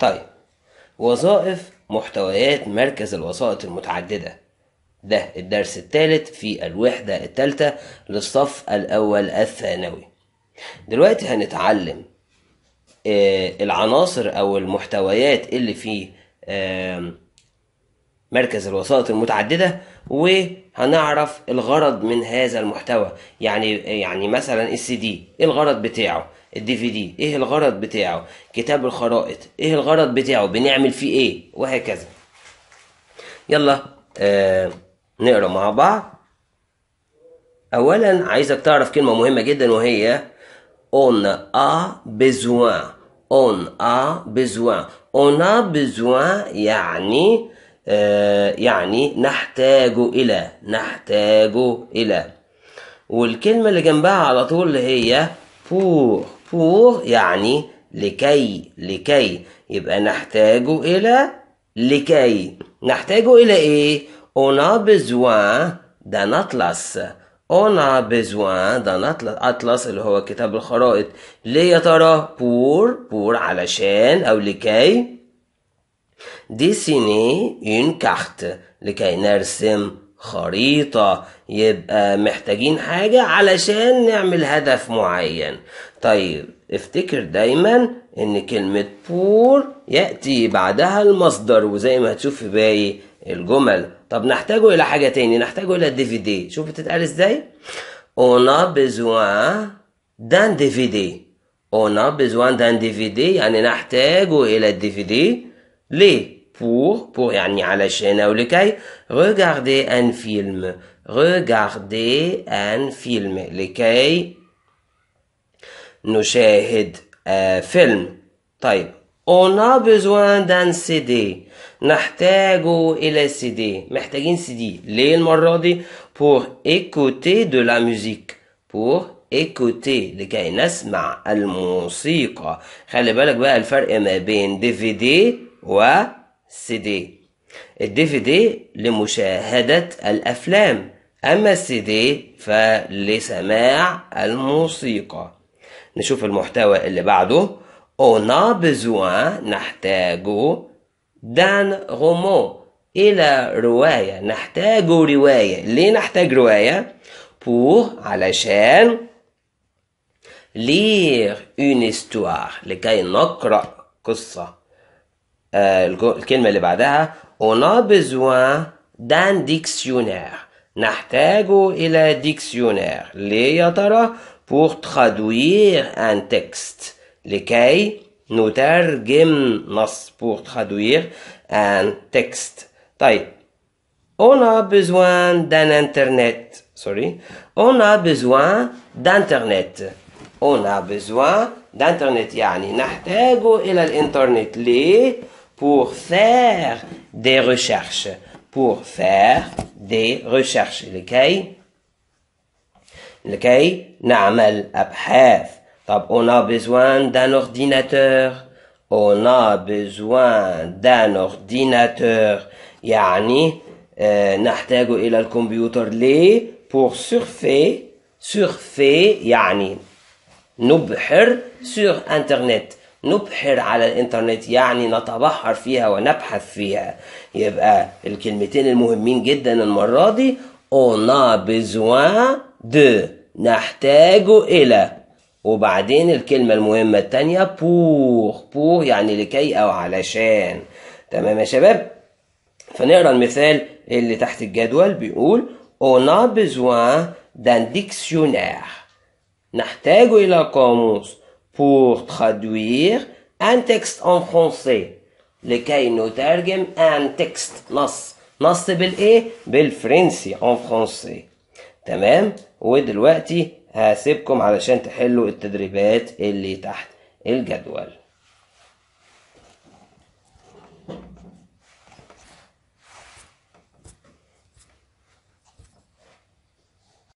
طيب وظائف محتويات مركز الوسائط المتعددة ده الدرس الثالث في الوحدة الثالثة للصف الأول الثانوي دلوقتي هنتعلم آه، العناصر أو المحتويات اللي في آه، مركز الوسائط المتعددة وهنعرف الغرض من هذا المحتوى يعني يعني مثلا السي دي الغرض بتاعه الدي في دي ايه الغرض بتاعه كتاب الخرائط ايه الغرض بتاعه بنعمل فيه ايه وهكذا يلا آه نقرا مع بعض اولا عايزك تعرف كلمه مهمه جدا وهي on a besoin on a besoin on a besoin يعني آه يعني نحتاج الى نحتاج الى والكلمه اللي جنبها على طول هي بور بور يعني لكي لكي يبقى نحتاج إلى لكي نحتاج إلى إيه؟ On a besoin d'un atlas On a besoin d'un atlas أطلس اللي هو كتاب الخرائط ليه يا ترى؟ pour pour علشان أو لكي dessiner une carte لكي نرسم خريطة يبقى محتاجين حاجة علشان نعمل هدف معين طيب افتكر دايما ان كلمة بور يأتي بعدها المصدر وزي ما هتشوف في باقي الجمل طب نحتاجه الى حاجة تاني نحتاجه الى في دي شوف بتتقال ازاي بزوان دان دي في دي اونا بزوان دان دي في دي يعني نحتاجه الى الدي في دي ليه pour pour يعني علشان أو لكي regarder un film regarder un film لكي نشاهد فيلم طيب on a besoin d'un CD نحتاج إلى CD محتاجين CD ليه المرة دي pour écouter de la musique pour écouter لكي نسمع الموسيقى خلي بالك بقى الفرق ما بين دي في دي و سي دي الدي في دي لمشاهدة الأفلام أما السي دي فلسماع الموسيقى نشوف المحتوى اللي بعده On a besoin نحتاج دان غومو إلى رواية نحتاج رواية ليه نحتاج رواية؟ pour علشان lire une histoire لكي نقرأ قصة الكلمة اللي بعدها on a besoin d'un dictionnaire نحتاج إلى ديكسيونير ليه يا ترى pour traduire un texte لكي نترجم نص pour traduire un texte طيب on a besoin d'un internet sorry on a besoin d'internet on a besoin d'internet يعني نحتاج إلى الإنترنت ليه pour faire des recherches. Pour faire des recherches. لكي لكي نعمل on a besoin d'un ordinateur. On a besoin d'un ordinateur. يعني نحتاج le الكمبيوتر ليه؟ pour surfer surfer يعني نبحر sur internet نبحر على الانترنت يعني نتبحر فيها ونبحث فيها يبقى الكلمتين المهمين جدا المرة دي on a besoin de نحتاج إلى وبعدين الكلمة المهمة التانية pour pour يعني لكي أو علشان تمام يا شباب فنقرا المثال اللي تحت الجدول بيقول on a besoin d'un dictionnaire نحتاج إلى قاموس pour traduire un texte en français لكي نترجم ان تكست نص نص بالايه بالفرنسي en français. تمام ودلوقتي هسيبكم علشان تحلوا التدريبات اللي تحت الجدول